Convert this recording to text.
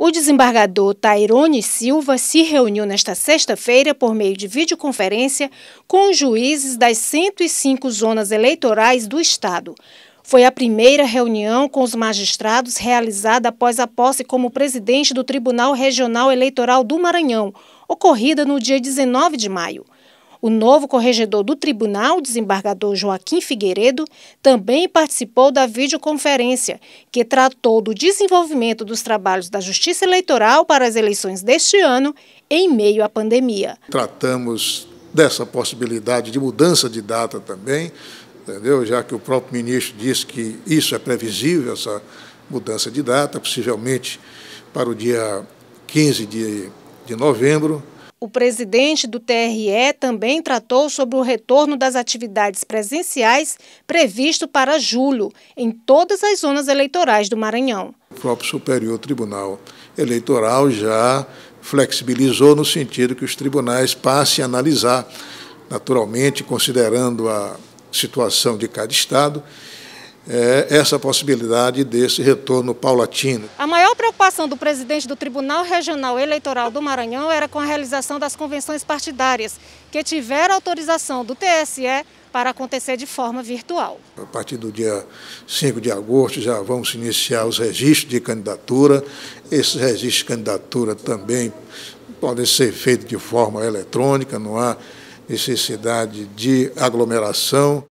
O desembargador Tairone Silva se reuniu nesta sexta-feira por meio de videoconferência com os juízes das 105 zonas eleitorais do Estado. Foi a primeira reunião com os magistrados realizada após a posse como presidente do Tribunal Regional Eleitoral do Maranhão, ocorrida no dia 19 de maio. O novo corregedor do tribunal, desembargador Joaquim Figueiredo, também participou da videoconferência, que tratou do desenvolvimento dos trabalhos da Justiça Eleitoral para as eleições deste ano, em meio à pandemia. Tratamos dessa possibilidade de mudança de data também, entendeu? já que o próprio ministro disse que isso é previsível, essa mudança de data, possivelmente para o dia 15 de, de novembro. O presidente do TRE também tratou sobre o retorno das atividades presenciais previsto para julho em todas as zonas eleitorais do Maranhão. O próprio Superior Tribunal Eleitoral já flexibilizou no sentido que os tribunais passem a analisar, naturalmente, considerando a situação de cada estado, eh, essa possibilidade desse retorno paulatino. A maior preocupação do presidente do Tribunal Regional Eleitoral do Maranhão era com a realização das convenções partidárias, que tiveram autorização do TSE para acontecer de forma virtual. A partir do dia 5 de agosto já vamos iniciar os registros de candidatura. Esses registros de candidatura também podem ser feitos de forma eletrônica, não há necessidade de aglomeração.